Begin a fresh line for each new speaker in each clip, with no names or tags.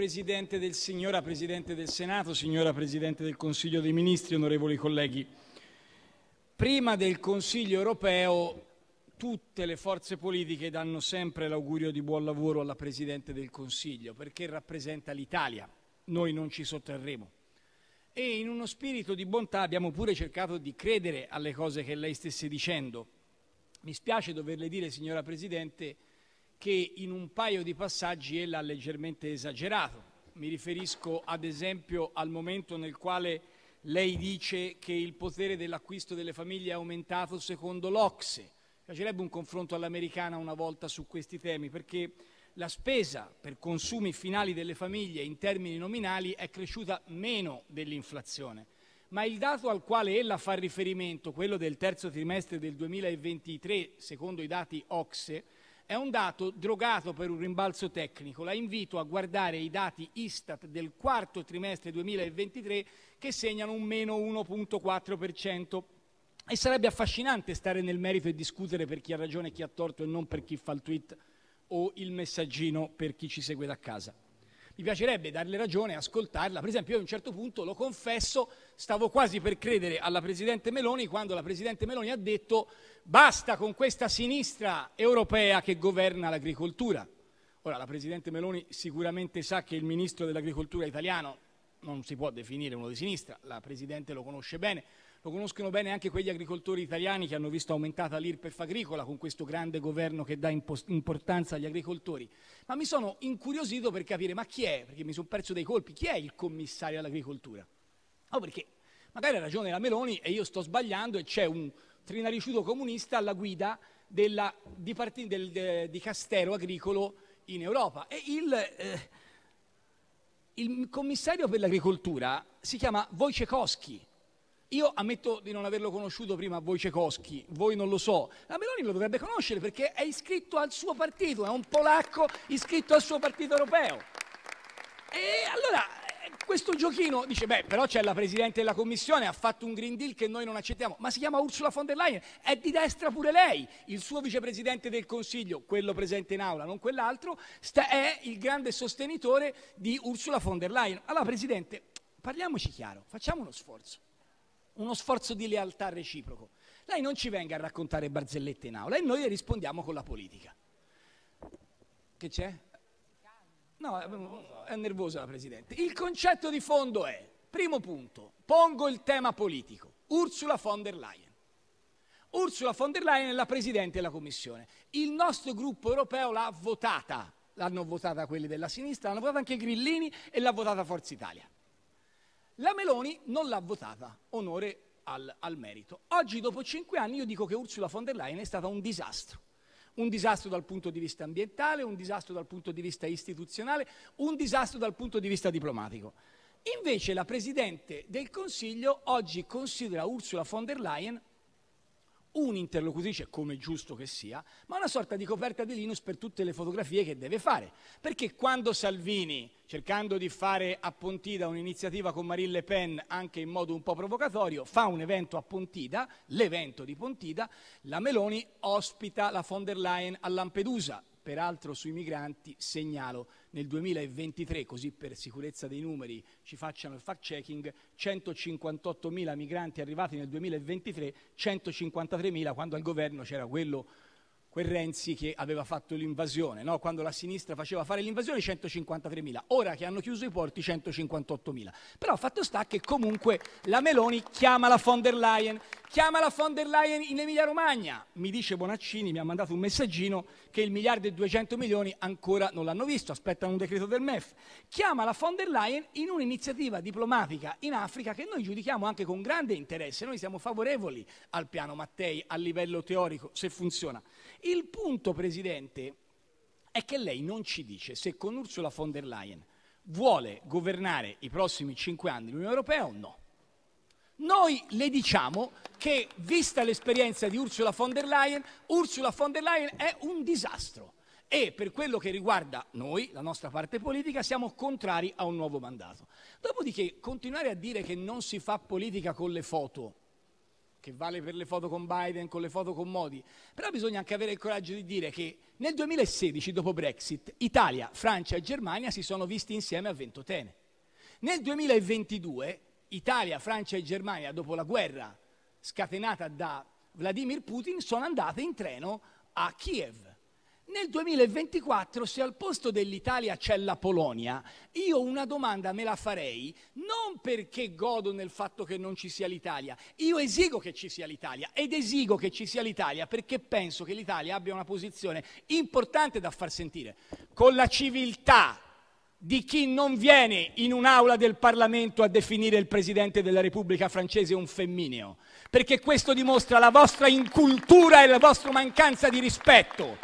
Presidente del, signora Presidente del Senato, signora Presidente del Consiglio dei Ministri, onorevoli colleghi, prima del Consiglio europeo tutte le forze politiche danno sempre l'augurio di buon lavoro alla Presidente del Consiglio perché rappresenta l'Italia, noi non ci sotterremo. E in uno spirito di bontà abbiamo pure cercato di credere alle cose che lei stesse dicendo. Mi spiace doverle dire, signora Presidente, che in un paio di passaggi ella ha leggermente esagerato. Mi riferisco ad esempio al momento nel quale lei dice che il potere dell'acquisto delle famiglie è aumentato secondo l'Ocse. Piacerebbe un confronto all'americana una volta su questi temi, perché la spesa per consumi finali delle famiglie in termini nominali è cresciuta meno dell'inflazione. Ma il dato al quale ella fa riferimento, quello del terzo trimestre del 2023, secondo i dati Ocse, è un dato drogato per un rimbalzo tecnico. La invito a guardare i dati Istat del quarto trimestre 2023 che segnano un meno 1.4%. E sarebbe affascinante stare nel merito e discutere per chi ha ragione e chi ha torto e non per chi fa il tweet o il messaggino per chi ci segue da casa. Mi piacerebbe darle ragione, ascoltarla. Per esempio, io a un certo punto, lo confesso, stavo quasi per credere alla Presidente Meloni quando la Presidente Meloni ha detto basta con questa sinistra europea che governa l'agricoltura. Ora, la Presidente Meloni sicuramente sa che il Ministro dell'Agricoltura italiano non si può definire uno di sinistra, la Presidente lo conosce bene lo conoscono bene anche quegli agricoltori italiani che hanno visto aumentata l'IRPEF agricola con questo grande governo che dà importanza agli agricoltori. Ma mi sono incuriosito per capire ma chi è, perché mi sono perso dei colpi, chi è il commissario all'agricoltura? No, oh, perché magari ha ragione la Meloni e io sto sbagliando e c'è un trinariciuto comunista alla guida della, di, parti, del, de, di Castero agricolo in Europa. E il, eh, il commissario per l'agricoltura si chiama Wojciechowski, io ammetto di non averlo conosciuto prima a voi Cecoschi, voi non lo so. La Meloni lo dovrebbe conoscere perché è iscritto al suo partito, è un polacco iscritto al suo partito europeo. E allora questo giochino dice, beh, però c'è la Presidente della Commissione, ha fatto un Green Deal che noi non accettiamo, ma si chiama Ursula von der Leyen, è di destra pure lei, il suo Vicepresidente del Consiglio, quello presente in aula, non quell'altro, è il grande sostenitore di Ursula von der Leyen. Allora, Presidente, parliamoci chiaro, facciamo uno sforzo uno sforzo di lealtà reciproco. Lei non ci venga a raccontare barzellette in aula e noi le rispondiamo con la politica. Che c'è? No, è nervosa la Presidente. Il concetto di fondo è, primo punto, pongo il tema politico. Ursula von der Leyen. Ursula von der Leyen è la Presidente della Commissione. Il nostro gruppo europeo l'ha votata. L'hanno votata quelli della sinistra, l'hanno votata anche Grillini e l'ha votata Forza Italia. La Meloni non l'ha votata, onore al, al merito. Oggi, dopo cinque anni, io dico che Ursula von der Leyen è stata un disastro. Un disastro dal punto di vista ambientale, un disastro dal punto di vista istituzionale, un disastro dal punto di vista diplomatico. Invece la Presidente del Consiglio oggi considera Ursula von der Leyen un'interlocutrice, come giusto che sia, ma una sorta di coperta di Linus per tutte le fotografie che deve fare. Perché quando Salvini, cercando di fare a Pontida un'iniziativa con Marine Le Pen, anche in modo un po' provocatorio, fa un evento a Pontida, l'evento di Pontida, la Meloni ospita la von der Leyen a Lampedusa, peraltro sui migranti segnalo nel 2023, così per sicurezza dei numeri ci facciano il fact checking, 158.000 migranti arrivati nel 2023, 153.000 quando al governo c'era quello quel Renzi che aveva fatto l'invasione, no? quando la sinistra faceva fare l'invasione 153.000, ora che hanno chiuso i porti 158.000. Però fatto sta che comunque la Meloni chiama la von der Leyen, Chiama la von der Leyen in Emilia Romagna. Mi dice Bonaccini, mi ha mandato un messaggino che il miliardo e 200 milioni ancora non l'hanno visto, aspettano un decreto del MEF. Chiama la von der Leyen in un'iniziativa diplomatica in Africa che noi giudichiamo anche con grande interesse. Noi siamo favorevoli al piano Mattei a livello teorico, se funziona. Il punto, Presidente, è che lei non ci dice se con Ursula von der Leyen vuole governare i prossimi cinque anni l'Unione Europea o no. Noi le diciamo che, vista l'esperienza di Ursula von der Leyen, Ursula von der Leyen è un disastro e per quello che riguarda noi, la nostra parte politica, siamo contrari a un nuovo mandato. Dopodiché continuare a dire che non si fa politica con le foto, che vale per le foto con Biden, con le foto con Modi, però bisogna anche avere il coraggio di dire che nel 2016, dopo Brexit, Italia, Francia e Germania si sono visti insieme a Ventotene. Nel 2022 Italia, Francia e Germania, dopo la guerra scatenata da Vladimir Putin, sono andate in treno a Kiev. Nel 2024, se al posto dell'Italia c'è la Polonia, io una domanda me la farei non perché godo nel fatto che non ci sia l'Italia, io esigo che ci sia l'Italia ed esigo che ci sia l'Italia perché penso che l'Italia abbia una posizione importante da far sentire con la civiltà di chi non viene in un'aula del Parlamento a definire il Presidente della Repubblica francese un femmineo, perché questo dimostra la vostra incultura e la vostra mancanza di rispetto.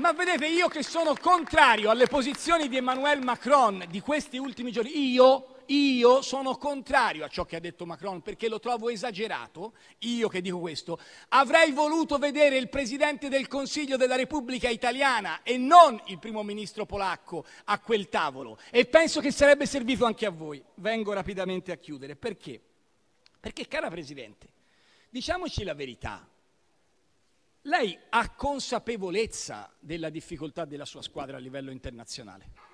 Ma vedete, io che sono contrario alle posizioni di Emmanuel Macron di questi ultimi giorni, io io sono contrario a ciò che ha detto Macron perché lo trovo esagerato, io che dico questo, avrei voluto vedere il Presidente del Consiglio della Repubblica italiana e non il Primo Ministro polacco a quel tavolo e penso che sarebbe servito anche a voi. Vengo rapidamente a chiudere. Perché? Perché, cara Presidente, diciamoci la verità. Lei ha consapevolezza della difficoltà della sua squadra a livello internazionale.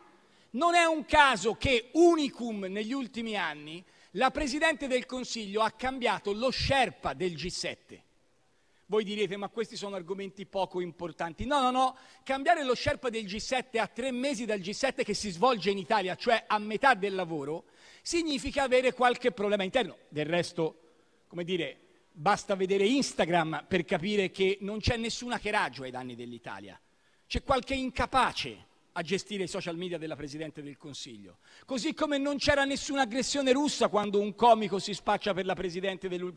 Non è un caso che unicum negli ultimi anni la Presidente del Consiglio ha cambiato lo Sherpa del G7. Voi direte, ma questi sono argomenti poco importanti. No, no, no, cambiare lo Sherpa del G7 a tre mesi dal G7 che si svolge in Italia, cioè a metà del lavoro, significa avere qualche problema interno. Del resto, come dire, basta vedere Instagram per capire che non c'è nessun cheraggio ai danni dell'Italia. C'è qualche incapace a gestire i social media della Presidente del Consiglio. Così come non c'era nessuna aggressione russa quando un comico si spaccia per, per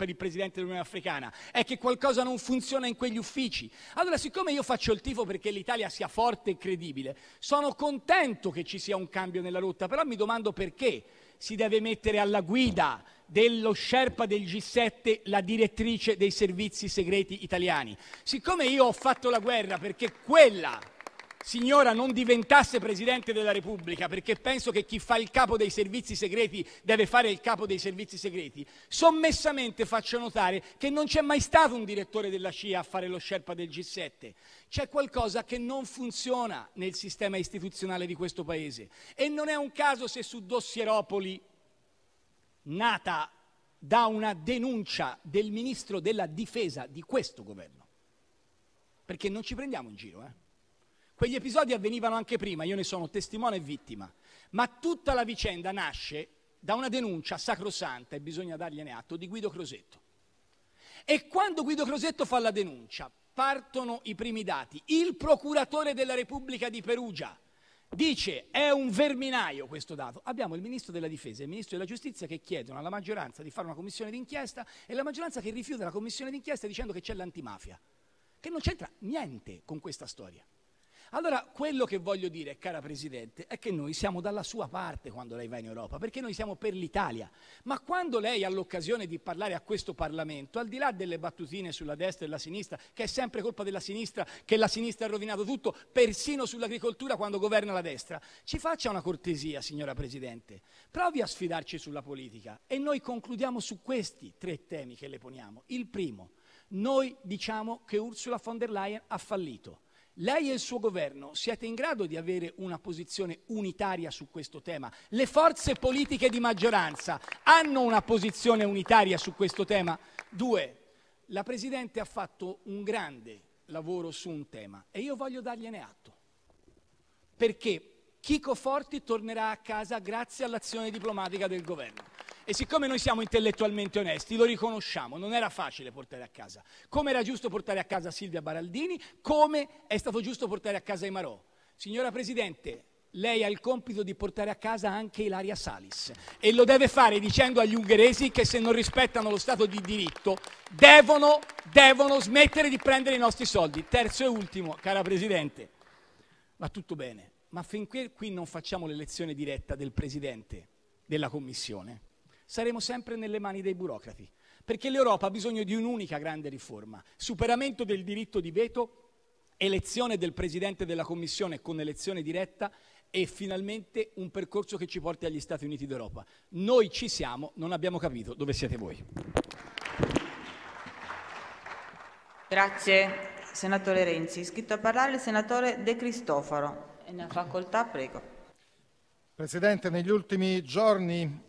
il Presidente dell'Unione Africana, è che qualcosa non funziona in quegli uffici. Allora, siccome io faccio il tifo perché l'Italia sia forte e credibile, sono contento che ci sia un cambio nella rotta, però mi domando perché si deve mettere alla guida dello Sherpa del G7 la direttrice dei servizi segreti italiani. Siccome io ho fatto la guerra perché quella signora non diventasse Presidente della Repubblica, perché penso che chi fa il capo dei servizi segreti deve fare il capo dei servizi segreti, sommessamente faccio notare che non c'è mai stato un direttore della CIA a fare lo sherpa del G7. C'è qualcosa che non funziona nel sistema istituzionale di questo Paese. E non è un caso se su Dossieropoli, nata da una denuncia del ministro della difesa di questo governo. Perché non ci prendiamo in giro, eh? Quegli episodi avvenivano anche prima, io ne sono testimone e vittima, ma tutta la vicenda nasce da una denuncia sacrosanta, e bisogna dargliene atto, di Guido Crosetto. E quando Guido Crosetto fa la denuncia, partono i primi dati. Il procuratore della Repubblica di Perugia dice è un verminaio questo dato. Abbiamo il ministro della difesa e il ministro della giustizia che chiedono alla maggioranza di fare una commissione d'inchiesta e la maggioranza che rifiuta la commissione d'inchiesta dicendo che c'è l'antimafia, che non c'entra niente con questa storia. Allora, quello che voglio dire, cara Presidente, è che noi siamo dalla sua parte quando lei va in Europa, perché noi siamo per l'Italia. Ma quando lei ha l'occasione di parlare a questo Parlamento, al di là delle battutine sulla destra e la sinistra, che è sempre colpa della sinistra, che la sinistra ha rovinato tutto, persino sull'agricoltura quando governa la destra, ci faccia una cortesia, signora Presidente. Provi a sfidarci sulla politica e noi concludiamo su questi tre temi che le poniamo. Il primo, noi diciamo che Ursula von der Leyen ha fallito. Lei e il suo governo siete in grado di avere una posizione unitaria su questo tema? Le forze politiche di maggioranza hanno una posizione unitaria su questo tema? Due, la Presidente ha fatto un grande lavoro su un tema e io voglio dargliene atto. Perché Chico Forti tornerà a casa grazie all'azione diplomatica del governo. E siccome noi siamo intellettualmente onesti, lo riconosciamo, non era facile portare a casa. Come era giusto portare a casa Silvia Baraldini, come è stato giusto portare a casa i Marò. Signora Presidente, lei ha il compito di portare a casa anche Ilaria Salis e lo deve fare dicendo agli ungheresi che se non rispettano lo Stato di diritto devono, devono smettere di prendere i nostri soldi. Terzo e ultimo, cara Presidente, va tutto bene, ma finché qui non facciamo l'elezione diretta del Presidente della Commissione, saremo sempre nelle mani dei burocrati, perché l'Europa ha bisogno di un'unica grande riforma, superamento del diritto di veto, elezione del Presidente della Commissione con elezione diretta e finalmente un percorso che ci porti agli Stati Uniti d'Europa. Noi ci siamo, non abbiamo capito dove siete voi. Grazie senatore Renzi. Scritto a parlare il senatore De Cristofaro. E ne ha facoltà, prego. Presidente, negli ultimi giorni